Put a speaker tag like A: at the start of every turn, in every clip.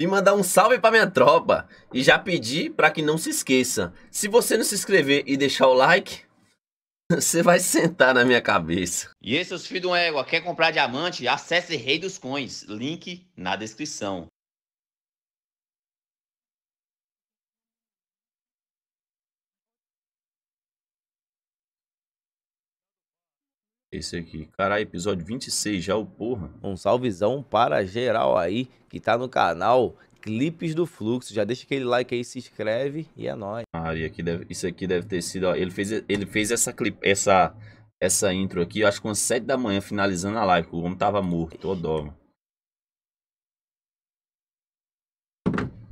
A: e mandar um salve para minha tropa. E já pedi para que não se esqueça. Se você não se inscrever e deixar o like, você vai sentar na minha cabeça. E esses é filhos do ego égua, quer comprar diamante? Acesse Rei dos Coins. Link na descrição. esse aqui. Caralho, episódio 26 já, o porra. Um salvezão para geral aí que tá no canal Clipes do Fluxo. Já deixa aquele like aí, se inscreve e é nóis. Maria, aqui deve, isso aqui deve ter sido, ó, ele fez, ele fez essa, clip, essa, essa intro aqui, acho que umas 7 da manhã, finalizando a live, o homem tava morto, ô dó, mano.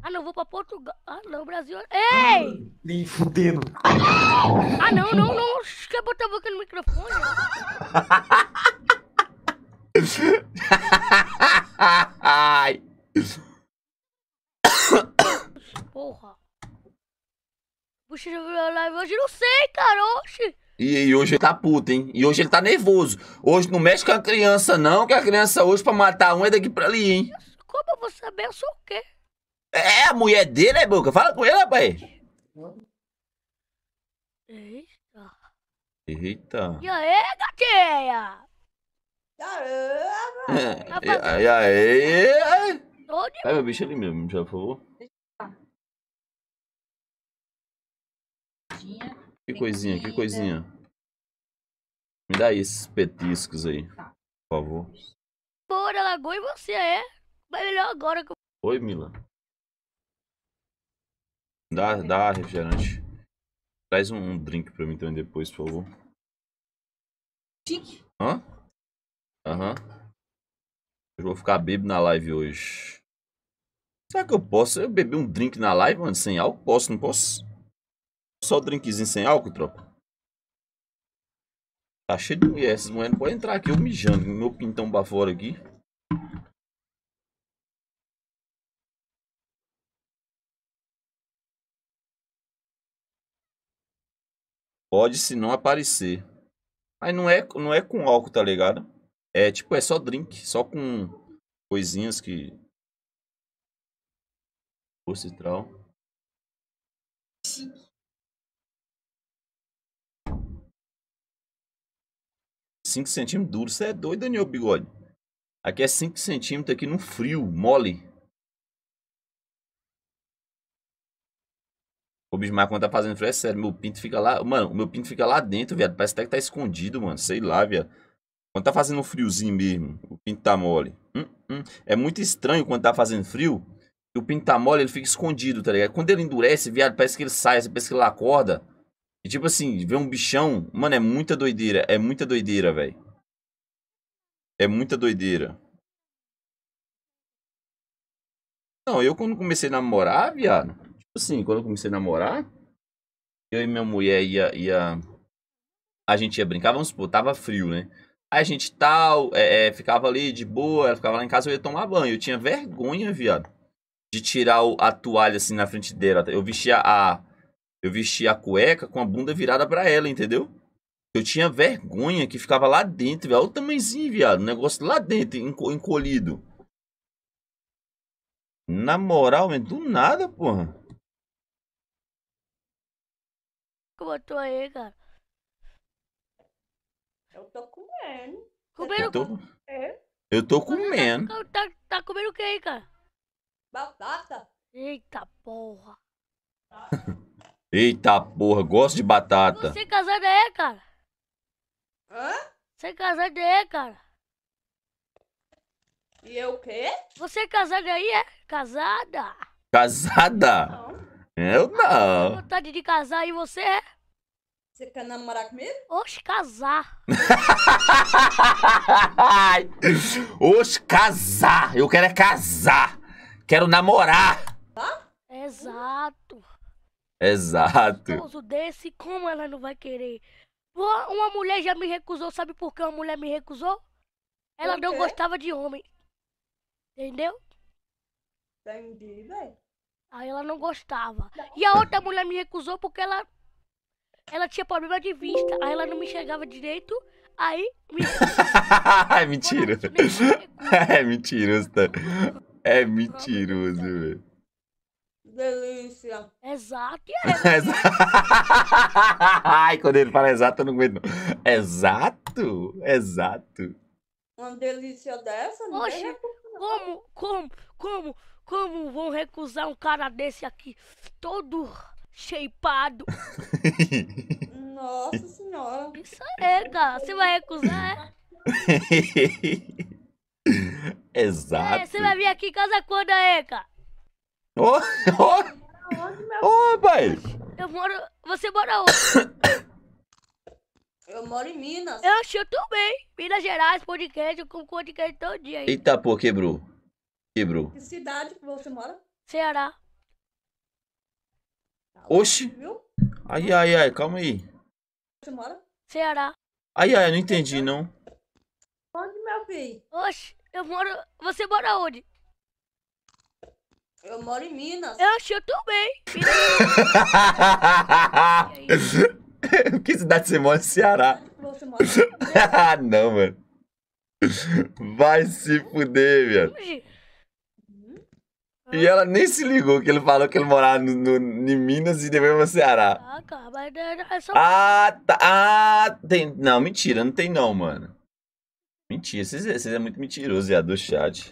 B: Ah, não, vou pra Portugal. Ah, não, Brasil. Ah, ei!
A: Nem fudendo.
B: Ah, não, não, não. Quer é botar a boca no microfone? Ai. Porra. Puxa, já viu a live hoje? Não sei, cara. Oxi.
A: E, hoje ele tá puto, hein? E hoje ele tá nervoso. Hoje não mexe com a criança, não, que a criança hoje pra matar um é daqui pra ali, hein?
B: Como eu vou saber? Eu sou o quê?
A: É, é a mulher dele, é boca. Fala com ele, rapaz.
B: Eita.
A: Eita.
B: E aí, gatinha? Caramba! Tá e aí? Pega meu bicho ali
A: mesmo, já, por favor. Que coisinha, que coisinha. Me dá esses petiscos aí, tá. por favor.
B: Bora, Lagoa, e você é? Vai melhor agora que eu...
A: Oi, Mila. Dá, dá refrigerante. Traz um, um drink pra mim também depois, por favor. Chique. Hã? Aham. Uhum. Eu vou ficar bebo na live hoje. Será que eu posso? Eu bebi um drink na live, mano, sem álcool? Posso, não posso? Só drinkzinho sem álcool, tropa? Tá cheio de mulher. Essas mulheres não podem entrar aqui. Eu mijando. Meu pintão pra fora aqui. Pode se não aparecer. Aí não é, não é com álcool, tá ligado? É tipo, é só drink, só com coisinhas que. O citral. Cinco centímetros duro. Você é doido, Daniel Bigode? Aqui é 5 centímetros aqui no frio, mole. O bicho, mas quando tá fazendo frio, é sério, meu pinto fica lá. Mano, o meu pinto fica lá dentro, viado. Parece até que tá escondido, mano. Sei lá, viado. Quando tá fazendo um friozinho mesmo, o pinto tá mole. Hum, hum. É muito estranho quando tá fazendo frio. E o pinto tá mole, ele fica escondido, tá ligado? Quando ele endurece, viado, parece que ele sai, parece que ele acorda. E tipo assim, ver um bichão, mano, é muita doideira. É muita doideira, velho. É muita doideira. Não, eu quando comecei a namorar, viado assim, quando eu comecei a namorar, eu e minha mulher ia. ia a gente ia brincar, vamos supor, tava frio, né? Aí a gente tal, é, é, ficava ali de boa, ela ficava lá em casa, eu ia tomar banho. Eu tinha vergonha, viado, de tirar o, a toalha assim na frente dela. Eu vestia a. Eu vestia a cueca com a bunda virada pra ela, entendeu? Eu tinha vergonha que ficava lá dentro, viado. Olha o tamanhozinho, viado. O negócio lá dentro, encolhido. Na moral, do nada, porra.
B: Como eu tô aí, cara? Eu tô comendo. Comendo eu tô... É?
A: Eu tô tá comendo. Tá,
B: tá, tá comendo o que aí, cara? Batata. Eita porra.
A: Eita porra, gosto de batata. Você
B: casado é, cara? Hã? Você casado é, cara? E eu o quê? Você casado aí, é? Casada?
A: Casada? Não. Eu não.
B: Vontade de casar e você é? Você quer namorar comigo? Oxe, casar.
A: Oxe, casar. Eu quero é casar. Quero namorar.
B: Tá? Exato.
A: Exato.
B: Um desse, como ela não vai querer? Uma mulher já me recusou. Sabe por que uma mulher me recusou? Ela não gostava de homem. Entendeu? Entendi, velho. Aí ela não gostava. E a outra mulher me recusou porque ela ela tinha problema de vista. Aí ela não me enxergava direito. Aí me
A: É mentira. é mentiroso. É mentiroso, velho.
B: Delícia. Exato.
A: É, Exato. Né? Ai, quando ele fala exato, eu não aguento. Exato? Exato
B: uma delícia dessa, não Oxe, é né? como, como, como, como vão recusar um cara desse aqui? Todo shapeado.
A: Nossa
B: senhora. Isso é, cara. Você vai recusar, é?
A: Exato. É, você vai
B: vir aqui em casa quando é, cara?
A: Ô, ô! Ô, pai.
B: Eu moro. Você mora onde? Eu moro em Minas. Eu acho também. Minas Gerais, podcast, com podcast todo dia. Aí.
A: Eita, pô, quebrou. Quebrou.
B: Que cidade que você mora? Ceará.
A: Tá Oxi. Viu? Ai, ai, ai, calma aí.
B: Você mora? Ceará.
A: Ai, ai, não entendi, não.
B: Onde, meu filho? Oxi, eu moro... Você mora onde? Eu moro em Minas. Eu acho também.
A: que cidade você mora? Ceará. Você mora né? ah, não, mano. Vai se fuder, velho. E ela nem se ligou que ele falou que ele morava no, no, em Minas e depois no Ceará.
B: Ah, é, é só... Ah,
A: tá. Ah, tem... Não, mentira, não tem não, mano. Mentira, vocês, vocês é muito mentiroso, é do chat.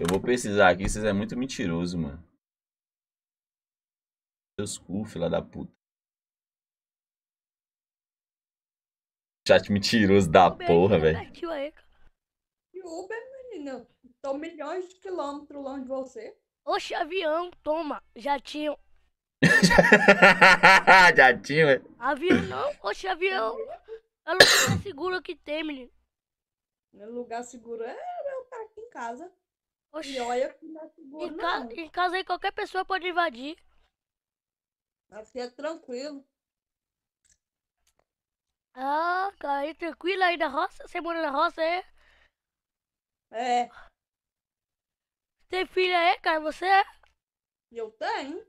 A: Eu vou precisar aqui, vocês é muito mentiroso, mano. Deus cu, fila da puta. Chat mentiroso da porra, velho.
B: Uber, menina, tô milhões de quilômetros longe de você. Oxe, avião, toma, jatinho.
A: jatinho, velho.
B: Avião não, oxe, avião. É o lugar seguro que tem, menino. Meu é, lugar seguro é eu é estar aqui em casa. Oxe. E olha que não é seguro, em, ca não. em casa aí qualquer pessoa pode invadir. Aqui é tranquilo. Ah, cara, aí tranquilo aí na roça? Você mora na roça, é? É. Tem filha aí, cara, você? É? Eu tenho.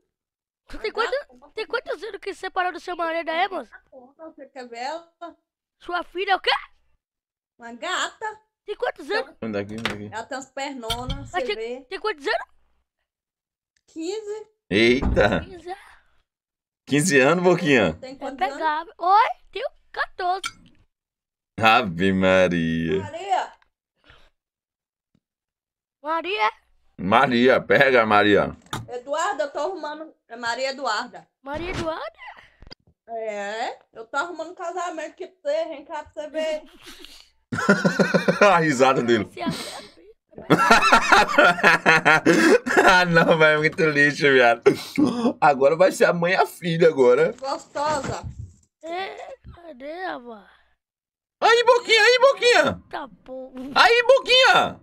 B: Tu tem, quanto, tem quantos anos que se separou do seu marido aí, moço? Você quer ver ela? Sua filha é o quê? Uma gata. Tem quantos anos?
A: Manda tá aqui, manda aqui. Ela
B: tem umas pernonas, você tem, vê. Tem quantos anos? 15.
A: Eita. 15 anos. 15 anos, Boquinha?
B: Tem quantos pegava. Oi, tenho 14.
A: Ave Maria.
B: Maria. Maria.
A: Maria, pega, Maria.
B: Eduarda, eu tô arrumando... É Maria Eduarda. Maria Eduarda? É, eu tô arrumando um casamento que você, vem cá pra você ver.
A: A risada dele. ah, não, vai é muito lixo, viado. Agora vai ser a mãe e a filha agora. Gostosa.
B: É, caramba.
A: Aí, Boquinha, aí, Boquinha.
B: Tá bom. Aí,
A: Boquinha.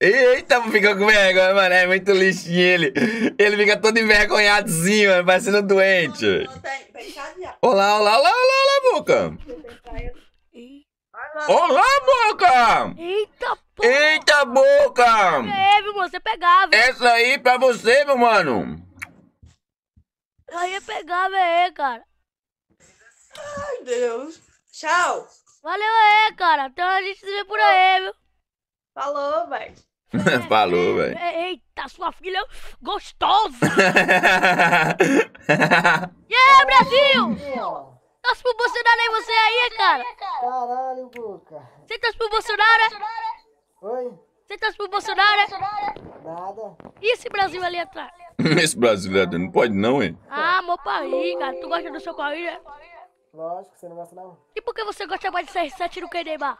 A: Eita, ficou com vergonha, mano. É muito lixinho ele. Ele fica todo envergonhadozinho, mano, parecendo doente. Olá, olá, olá, olá, olá, Boca.
B: Olá, Boca. Eita,
A: Pô, Eita boca!
B: É, meu mano, você pegava. Essa aí
A: pra você, meu mano.
B: Eu ia pegar, velho, é, cara. Ai, Deus. Tchau. Valeu aí, é, cara. Então a gente se vê por aí, viu? Falou, velho.
A: Falou, é, velho.
B: Eita, sua filha gostosa! E yeah, Brasil! Torce pro Bolsonaro aí, você aí, cara! Caralho, Boca! Você se pro Bolsonaro? Oi? Você tá pro Bolsonaro, é? Nada. E esse Brasil ali atrás?
A: esse Brasil ali não pode não, hein?
B: Ah, meu pai, cara. Tu gosta do seu país, é? Lógico, você não gosta não. E por que você gosta mais de CR7 do que Neymar?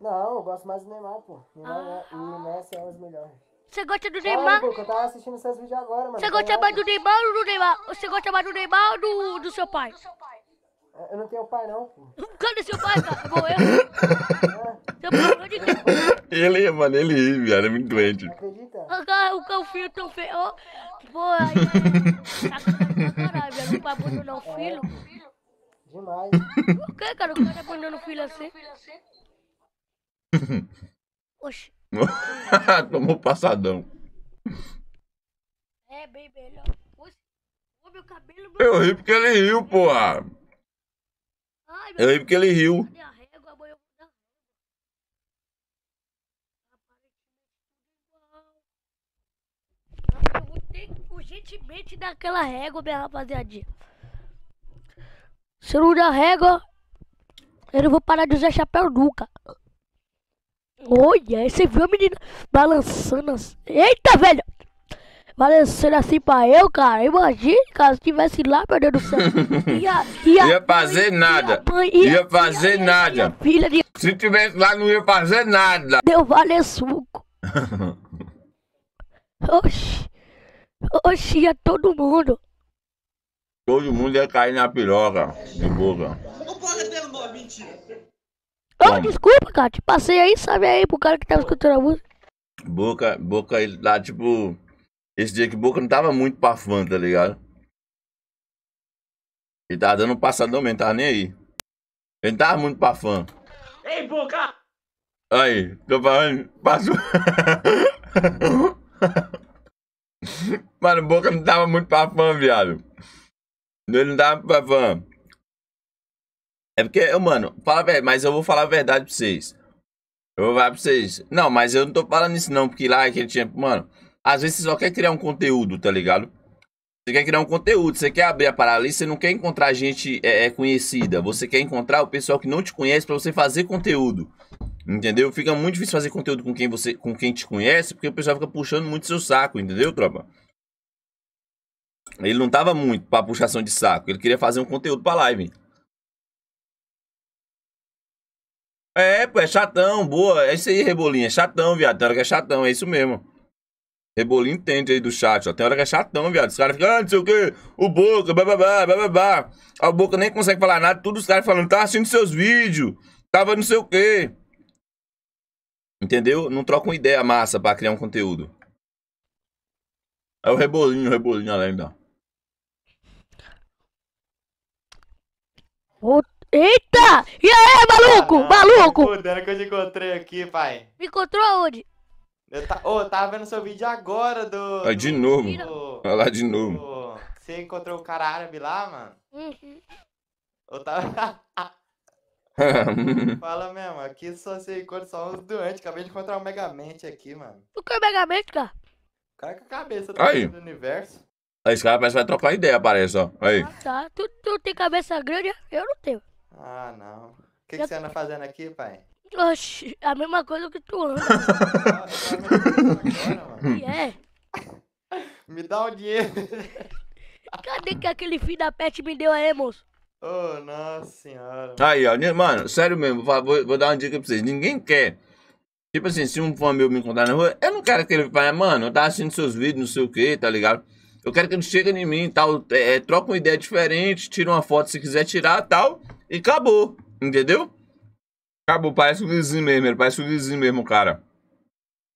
B: Não, eu gosto mais do Neymar, pô. Neymar ah. Né? e o Messi é os melhores. Você gosta do Neymar? Não, pô, eu tava assistindo seus vídeos agora, mano. Você gosta tá mais do Neymar ou do Neymar? Você gosta mais do Neymar ou do, do seu pai? Eu não tenho pai, não, pô. Cadê seu pai, cara? Morreu. Pelo amor de Deus.
A: Ele, mano, ele ri, viado. É muito doente.
B: O cara, o cão filho tão feio. pô, aí. Tá com caralho, velho. Não pra abandonar o filho.
C: Demais.
A: Por
B: que, cara? O cara tá é abandonando o filho assim? Oxi.
A: Tomou passadão.
B: É, bem melhor.
A: Meu cabelo, Eu ri porque ele riu, porra.
B: Eu ri porque ele riu. diferentemente daquela régua, minha rapaziadinha. Se eu não der régua, eu não vou parar de usar chapéu nunca. Olha, você viu a menina balançando assim. Eita, velho! Balançando assim pra eu, cara. Imagina, cara, se tivesse lá, meu Deus do céu.
A: Ia, ia, ia fazer mãe, nada. Ia, mãe, ia, ia fazer ia, nada. filha de... Se tivesse lá, não ia fazer nada. Deu vale suco.
B: Oxi. Oxi, é todo mundo.
A: Todo mundo ia cair na piroca de boca.
B: Não pode ter mentira. Oh, desculpa, cara, te passei aí, sabe aí, pro cara que tava escutando a música.
A: Boca, Boca, ele lá, tá, tipo, esse dia que Boca não tava muito pra fã, tá ligado? Ele tava dando um passadão mesmo, tava nem aí. Ele tava muito pra fã. Ei, Boca! Aí, tô falando, passou. Mano, o Boca não tava muito pra fã, viado. Ele não tava pra fã. É porque, eu, mano, fala, verdade. mas eu vou falar a verdade pra vocês. Eu vou falar pra vocês. Não, mas eu não tô falando isso não, porque lá aquele é tinha. Mano, às vezes você só quer criar um conteúdo, tá ligado? Você quer criar um conteúdo, você quer abrir a parada ali, você não quer encontrar gente é, é conhecida. Você quer encontrar o pessoal que não te conhece para você fazer conteúdo. Entendeu? Fica muito difícil fazer conteúdo com quem você, com quem te conhece, porque o pessoal fica puxando muito seu saco, entendeu, tropa? Ele não tava muito pra puxação de saco, ele queria fazer um conteúdo pra live. É, pô, é chatão, boa. É isso aí, Rebolinha. É chatão, viado. Tem hora que é chatão, é isso mesmo. Rebolinho entende aí do chat, ó. Tem hora que é chatão, viado. Os caras ficam, ah, não sei o quê, o Boca, bababá, bababá. A Boca nem consegue falar nada, tudo os caras falando, tá assistindo seus vídeos, tava não sei o quê. Entendeu? Não trocam ideia massa para criar um conteúdo. É o rebolinho, o rebolinho a lenda.
C: eita! E aí, maluco? Ah, maluco! era que eu te encontrei aqui, pai. Me encontrou onde? Eu, ta... oh, eu tava vendo seu vídeo agora do. Ah, de novo. Olha lá de novo. Você encontrou o cara árabe lá, mano? Uhum. Eu tava. Fala mesmo, aqui só se encontra só uns doentes. Acabei de encontrar o um Megamente aqui, mano.
B: O que é Megamente, cara? O cara com a cabeça do, Aí. universo.
A: Esse cara parece que vai trocar ideia, parece, ó. Aí. Ah,
B: tá. Tu, tu tem cabeça grande? Eu não tenho.
C: Ah, não. O que, que eu... você anda fazendo aqui, pai?
B: Oxi, a mesma coisa que tu anda. E é?
C: Me dá o um dinheiro.
B: Cadê que aquele filho da Pet me deu aí, moço?
A: Oh, nossa senhora. Tá aí, ó, mano, sério mesmo, vou, vou dar uma dica pra vocês. Ninguém quer. Tipo assim, se um fã meu me encontrar na rua, eu não quero que ele fale, mano, eu tá tava assistindo seus vídeos, não sei o que, tá ligado? Eu quero que ele chegue em mim e tal, é, é, troca uma ideia diferente, tira uma foto se quiser tirar tal, e acabou, entendeu? Acabou, parece o vizinho mesmo, ele parece o vizinho mesmo, cara.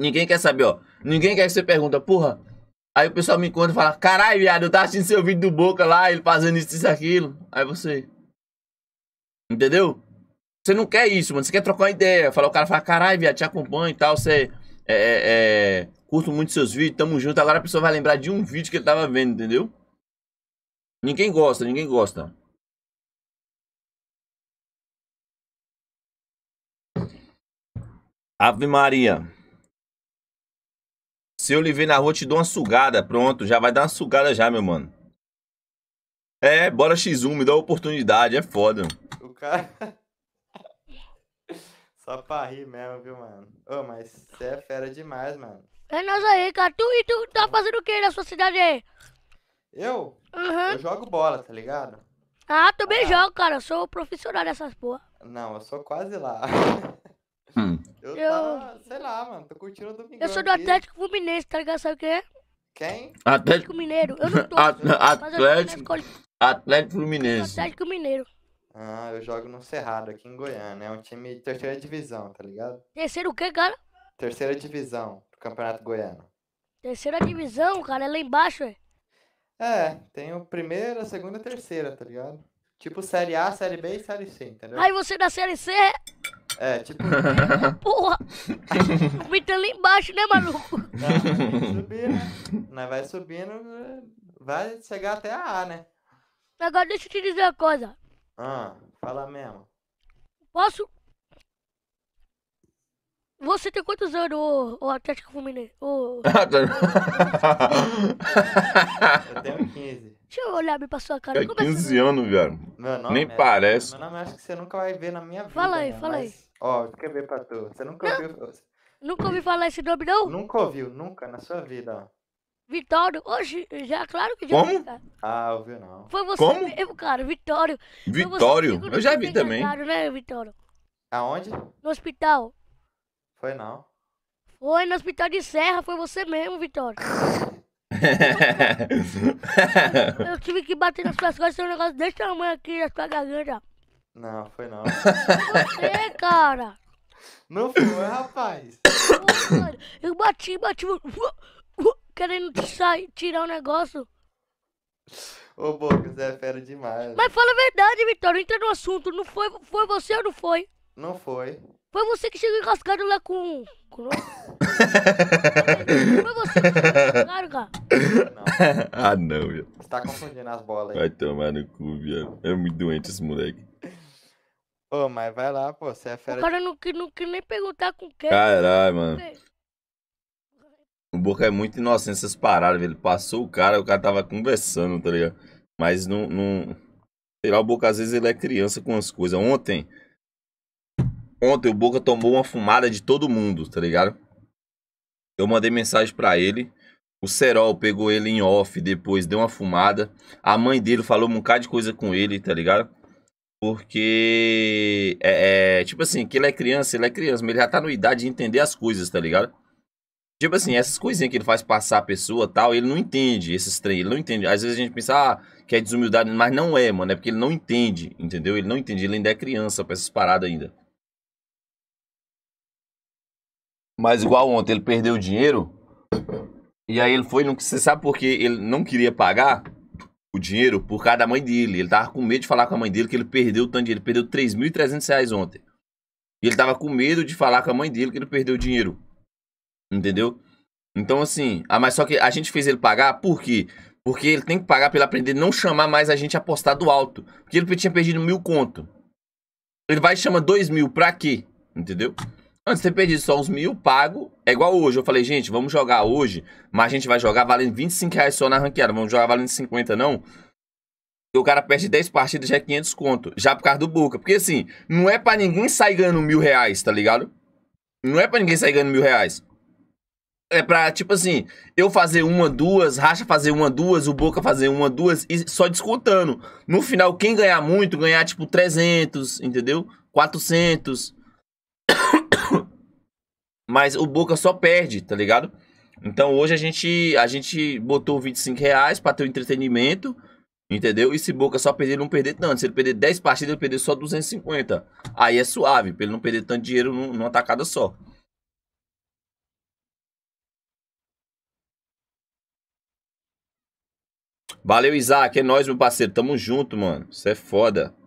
A: Ninguém quer saber, ó. Ninguém quer que você pergunta, porra, Aí o pessoal me encontra e fala, caralho, viado, eu tava assistindo seu vídeo do Boca lá, ele fazendo isso, isso, aquilo. Aí você... Entendeu? Você não quer isso, mano. Você quer trocar uma ideia. Fala, o cara fala, caralho, viado, te acompanho e tal. Você é, é, é, curto muito seus vídeos, tamo junto. Agora a pessoa vai lembrar de um vídeo que ele tava vendo, entendeu? Ninguém gosta, ninguém gosta. Ave Maria. Se eu lhe ver na rua, te dou uma sugada. Pronto, já vai dar uma sugada já, meu mano. É, bora X1, me dá uma oportunidade, é foda.
C: O cara. Só pra rir mesmo, viu, mano? Ô, mas você é fera demais, mano.
B: É nós aí, cara. Tu e tu tá fazendo o que na sua cidade aí?
C: Eu? Uhum. Eu jogo bola, tá ligado?
B: Ah, também ah. jogo, cara. Eu sou profissional dessas porra.
C: Não, eu sou quase lá. hum. Eu, eu... Tava, sei lá, mano, tô curtindo o domingo. Eu sou do Atlético
B: aqui. Fluminense, tá ligado? Sabe o que é? Quem? Atlético Mineiro. Eu não tô. Atlético.
A: Atlético
C: Fluminense.
B: Atlético Mineiro.
C: Ah, eu jogo no Cerrado, aqui em Goiânia. É um time de terceira divisão, tá ligado?
B: Terceiro o quê, cara?
C: Terceira divisão do Campeonato Goiano.
B: Terceira divisão, cara, é lá embaixo, é?
C: É, tem o primeiro, a segunda e terceira, tá ligado? Tipo, tipo Série A, Série B e Série C, entendeu? Aí você é da Série C... É, tipo... Porra! Mita ali é embaixo, né, maluco? Não, subir, né? vai subindo, vai chegar até a A, né? Agora
B: deixa eu te dizer uma coisa.
C: Ah, fala mesmo.
B: Posso? Você tem quantos anos, ô, ô Atlético Fluminense? Ô...
C: eu tenho 15. Deixa eu olhar bem pra sua cara. É Como 15 é anos, cara. Meu nome Nem é, parece. Meu nome acho que você nunca vai ver na minha vida. Fala aí, né? fala aí. Mas, ó, quer ver pra tu. Você nunca não. ouviu. Nunca ouviu falar esse nome, não? Nunca ouviu, nunca na sua vida, ó.
B: Vitório, hoje, já, claro que já Como?
C: Ah, ouviu não. Foi você Como?
B: mesmo, cara, Vitório. Vitório? Eu já vi também. Claro né, Vitório?
C: Aonde? No
B: hospital. Foi não. Foi no hospital de Serra, foi você mesmo, Vitório. eu tive que bater nas suas costas, tem é um negócio desse tamanho aqui na sua garganta.
C: Não, foi não. Você, cara. Não foi, rapaz.
B: eu bati, bati, querendo sair, tirar o um negócio.
C: Ô, Boca, você é fera demais. Mas
B: fala a verdade, Vitória, entra no assunto. Não foi, foi você ou não foi?
C: Não foi.
B: Foi você que chegou encascado lá com
A: você, larga. Não. Ah, não, viado. Você tá confundindo as bolas aí. Vai tomar no cu, viado. É muito doente esse moleque.
C: Ô, oh, mas vai lá, pô, você é fera.
A: O
B: cara não, não quer nem perguntar com quem. Caralho, mano.
A: O Boca é muito inocente essas paradas, velho. Ele passou o cara, o cara tava conversando, tá ligado? Mas não. não... Sei lá, o Boca às vezes ele é criança com as coisas. Ontem, Ontem o Boca tomou uma fumada de todo mundo, tá ligado? Eu mandei mensagem para ele. O Serol pegou ele em off depois, deu uma fumada. A mãe dele falou um bocado de coisa com ele, tá ligado? Porque. É, é, tipo assim, que ele é criança, ele é criança, mas ele já tá na idade de entender as coisas, tá ligado? Tipo assim, essas coisinhas que ele faz passar a pessoa tal, ele não entende esses treinos, ele não entende. Às vezes a gente pensa, ah, que é desumildade, mas não é, mano, é porque ele não entende, entendeu? Ele não entende, ele ainda é criança pra essas paradas ainda. Mas igual ontem, ele perdeu o dinheiro. E aí ele foi, não, você sabe por que ele não queria pagar o dinheiro por causa da mãe dele. Ele tava com medo de falar com a mãe dele que ele perdeu o tanto de dinheiro. Ele perdeu 3.300 reais ontem. E ele tava com medo de falar com a mãe dele que ele perdeu o dinheiro. Entendeu? Então, assim, ah, mas só que a gente fez ele pagar por quê? Porque ele tem que pagar pelo aprender não chamar mais a gente a apostar do alto. Porque ele tinha perdido mil conto. Ele vai e chama dois mil, pra quê? Entendeu? Antes você perdido só uns mil, pago. É igual hoje. Eu falei, gente, vamos jogar hoje, mas a gente vai jogar valendo 25 reais só na ranqueada. Vamos jogar valendo 50, não? o cara perde 10 partidas, já é 500 conto. Já por causa do Boca. Porque assim, não é para ninguém sair ganhando mil reais, tá ligado? Não é para ninguém sair ganhando mil reais. É pra, tipo assim, eu fazer uma, duas, Racha fazer uma, duas, o Boca fazer uma, duas, e só descontando. No final, quem ganhar muito, ganhar tipo 300, entendeu? 400 mas o Boca só perde, tá ligado? Então hoje a gente, a gente botou 25 reais pra ter o entretenimento, entendeu? E se Boca só perder, não perder tanto. Se ele perder 10 partidas, ele perder só 250. Aí é suave, pra ele não perder tanto dinheiro numa tacada só. Valeu, Isaac. É nóis, meu parceiro. Tamo junto, mano. Isso é foda.